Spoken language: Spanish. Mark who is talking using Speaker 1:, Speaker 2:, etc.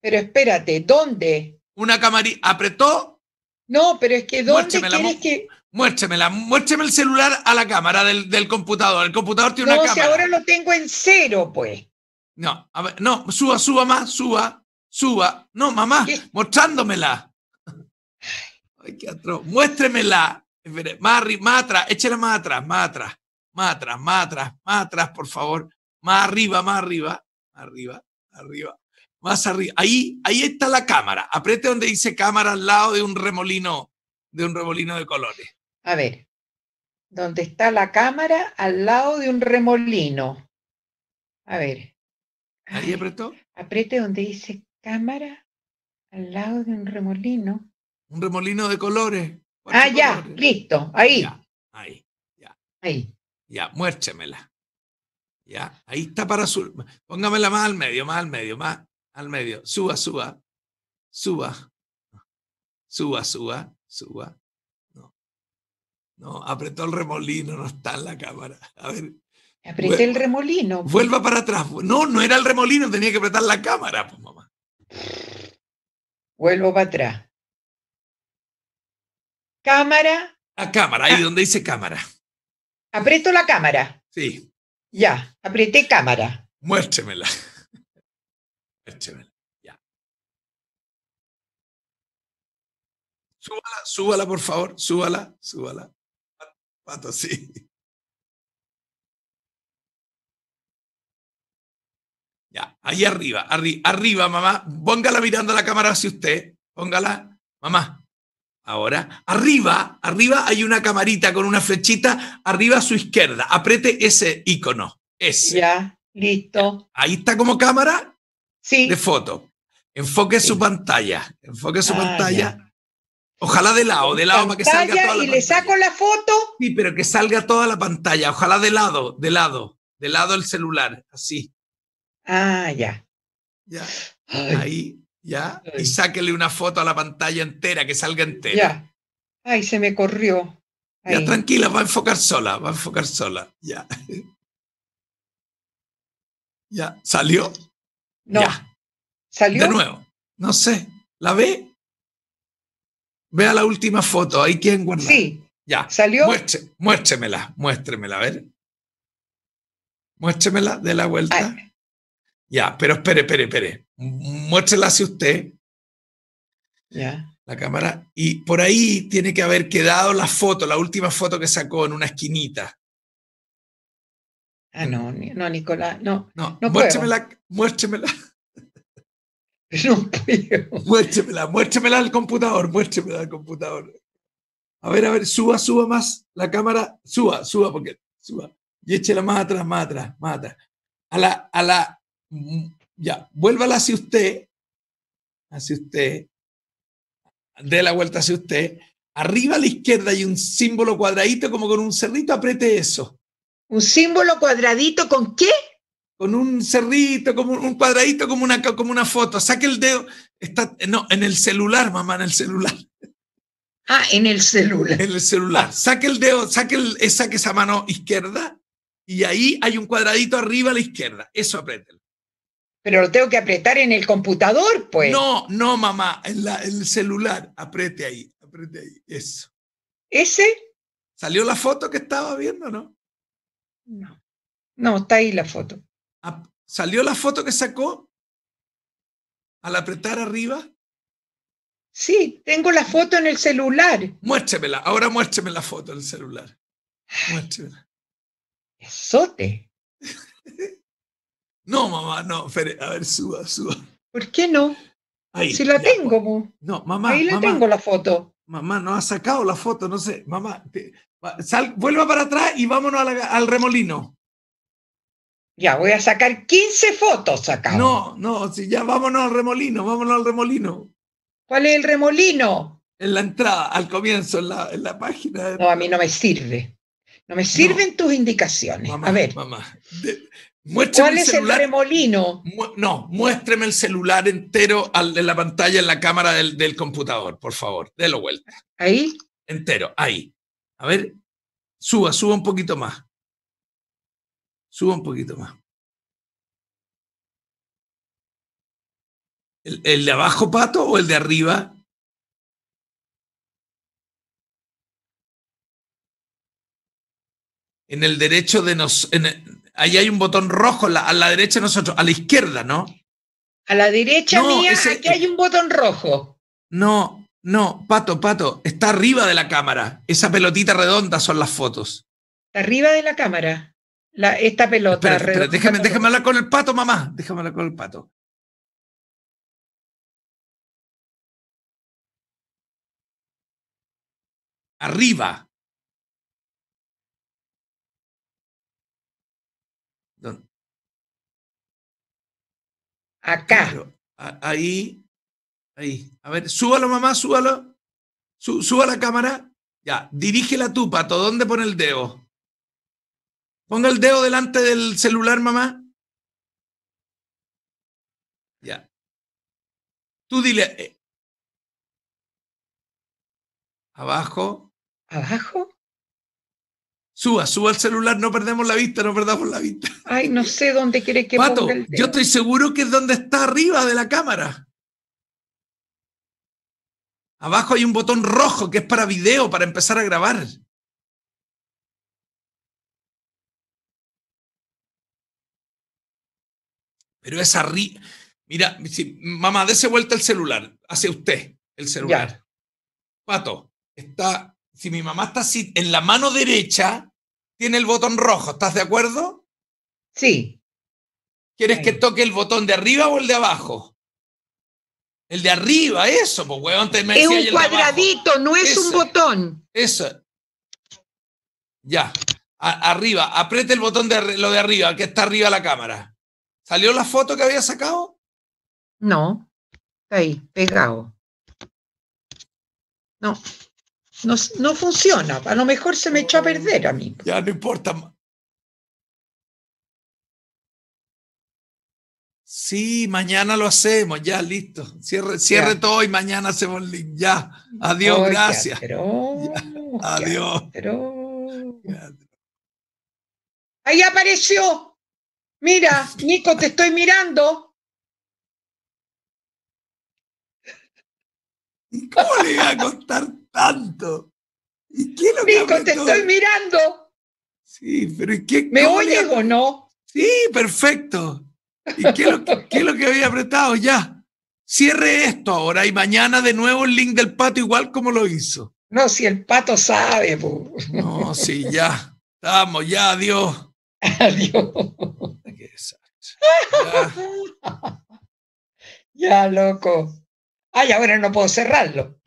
Speaker 1: Pero espérate, ¿dónde?
Speaker 2: Una camarita. ¿Apretó?
Speaker 1: No, pero es que ¿dónde quieres
Speaker 2: que.? muéstremela. muéstrame el celular a la cámara del, del computador. El computador tiene una cámara. No, si ahora
Speaker 1: lo tengo en cero, pues.
Speaker 2: No, a ver, no, suba, suba más, suba, suba. No, mamá, mostrándomela. Ay, qué atroz. Muéstremela. Más, más atrás, échela más atrás, más atrás, más atrás, más atrás, más atrás, por favor. Más arriba, más arriba, arriba, arriba más arriba. Ahí, ahí está la cámara. Apriete donde dice cámara al lado de un remolino, de un remolino de colores.
Speaker 1: A ver, ¿dónde está la cámara al lado de un remolino. A ver. Ahí apretó. Apriete donde dice cámara al lado de un remolino. Un remolino de colores. Ah, ya, listo, ahí. ahí,
Speaker 2: ya. Ahí. Ya, muérchemela. Ya, ahí está para su. Póngamela más al medio, más al medio, más al medio. Suba, suba, suba, suba, suba, suba. No, no apretó el remolino, no está en la cámara. A ver.
Speaker 1: Apreté el remolino. Pues. Vuelva para atrás.
Speaker 2: No, no era el remolino, tenía que apretar la cámara, pues mamá.
Speaker 1: Vuelvo para atrás. Cámara. A cámara, ahí ah. donde dice cámara. apretó la cámara. Sí. Ya, apreté cámara.
Speaker 2: Muéstremela. Ya.
Speaker 1: Súbala, súbala, por favor.
Speaker 2: Súbala, súbala. Pato, sí. Ya, ahí arriba, arriba, mamá. Póngala mirando la cámara si usted. Póngala, mamá. Ahora, arriba, arriba hay una camarita con una flechita, arriba a su izquierda. Apriete ese icono. Ese.
Speaker 1: Ya, listo.
Speaker 2: Ahí está como cámara de foto. Enfoque su pantalla. Enfoque su ah, pantalla. Ojalá de lado, de lado, que salga y le saco la foto. Sí, pero que salga toda la pantalla. Ojalá de lado, de lado, de lado el celular, así.
Speaker 1: Ah, ya. Ya.
Speaker 2: Ahí, ya. Y sáquele una foto a la pantalla entera, que salga entera.
Speaker 1: Ya. Ay, se me corrió. Ya,
Speaker 2: tranquila, va a enfocar sola, va a enfocar sola. Ya.
Speaker 1: Ya, salió. No. ¿Salió?
Speaker 2: De nuevo. No sé. ¿La ve? Vea la última foto. Ahí quien guardar. Sí. Ya. ¿Salió? muéstremela. Muéstremela. A ver. Muéstremela de la vuelta. Ah. Ya. Pero espere, espere, espere. Muéstrela si usted. Ya. La cámara. Y por ahí tiene que haber quedado la foto, la última foto que sacó en una esquinita. Ah, no,
Speaker 1: no, Nicolás, no. No, no muéstremela, puedo. muéstremela.
Speaker 2: No Muéstremela, muéstremela al computador, muéstremela al computador. A ver, a ver, suba, suba más la cámara, suba, suba, porque suba. Y échela más atrás, más atrás, más atrás. A la, a la, mm, ya, vuélvala hacia usted, hacia usted, dé la vuelta hacia usted. Arriba a la izquierda hay un símbolo cuadradito como con un cerrito, apriete eso. Un símbolo cuadradito con qué? Con un cerrito, como un cuadradito, como una, como una foto. Saque el dedo. Está, no, en el celular, mamá, en el celular. Ah, en el celular. En el celular. Saque el dedo, saque, el, saque esa mano izquierda y ahí hay un cuadradito arriba a la izquierda. Eso apriételo.
Speaker 1: Pero lo tengo que apretar en el computador, pues. No, no, mamá, en, el celular.
Speaker 2: Apriete ahí, apriete ahí. Eso. ¿Ese? ¿Salió la foto que estaba viendo, no?
Speaker 1: No. No, está ahí la foto. Ah, ¿Salió la foto que sacó al apretar arriba? Sí, tengo la foto en el celular.
Speaker 2: Muéstremela, ahora muéstreme la foto en el celular.
Speaker 1: Muéstremela. Esote.
Speaker 2: no, mamá, no, a ver, suba, suba.
Speaker 1: ¿Por qué no? Ahí, si la tengo, No, mamá. Ahí la tengo la foto. Mamá, no ha sacado la
Speaker 2: foto, no sé. Mamá, te, vuelva para atrás y vámonos al remolino. Ya, voy a sacar 15 fotos acá. No, no, si ya vámonos al remolino,
Speaker 1: vámonos al remolino. ¿Cuál es el remolino? En la entrada, al comienzo, en la, página. No, a mí no me sirve. No me sirven tus indicaciones. a ver. Mamá, el muéstrame ¿Cuál el es el remolino?
Speaker 2: no, muéstrame el celular entero en de la pantalla en la cámara del, del computador, por favor. délo vuelta. ¿Ahí? Entero, ahí. A ver, suba, suba un poquito más. Suba un poquito más. ¿El, de abajo, Pato, o el de arriba? En el derecho de nos... ahí hay un botón rojo, a la derecha de nosotros, a la izquierda, ¿no?
Speaker 1: A la derecha mía, aquí
Speaker 2: hay un botón rojo. No, no, Pato, Pato, está arriba de la cámara. Esa pelotita redonda son las fotos.
Speaker 1: Arriba de la cámara. La, esta pelota. redonda, déjame, déjame hablar con el pato, mamá. Déjame hablar con el pato.
Speaker 2: Arriba. Acá. ahí Ahí. A ver, súbalo, mamá, súbalo. suba la cámara. Ya, dirígela tú, Pato. ¿Dónde pone el dedo? Ponga el dedo delante del celular, mamá. Ya. Tú dile. Eh, abajo. ¿Abajo? Suba, suba el celular, no perdemos la vista, no perdamos la
Speaker 1: vista. Ay, no sé dónde quiere que Pato, el dedo. yo
Speaker 2: estoy seguro que es donde está arriba de la cámara. Abajo hay un botón rojo que es para video, para empezar a grabar. Pero esa arriba. Mira, mamá, dése vuelta el celular, hacia usted el celular. Pato, está, si mi mamá está así, en la mano derecha tiene el botón rojo, ¿estás de acuerdo? Sí. ¿Quieres que toque el botón de arriba o el de abajo? El de arriba, eso, pues, es un cuadradito, no es un
Speaker 1: botón. Eso.
Speaker 2: Ya. arriba, Aprieta el botón de lo de arriba, que está arriba la cámara. ¿Salió la foto que había sacado?
Speaker 1: No. Está ahí, pegado. No. No, no funciona. A lo mejor se me echó a perder a mí. Ya no importa.
Speaker 2: Sí, mañana lo hacemos, ya listo. Cierre, cierre todo y mañana hacemos Ya. Adiós, gracias.
Speaker 1: Adiós. Ahí apareció. Mira, Nico, te estoy mirando. ¿Y cómo le iba a contar tanto? ¿Y Nico, te estoy mirando. Sí, pero ¿y qué? ¿Me oyes o
Speaker 2: no? Sí, perfecto. ¿Y qué es, lo que, había apretado? Ya, cierre esto ahora y mañana de nuevo el link del pato igual como lo hizo. No, si el pato
Speaker 1: sabe. No,
Speaker 2: sí, ya. Estamos, ya, adiós. Adiós.
Speaker 1: ya, loco. Ay, ahora no puedo cerrarlo.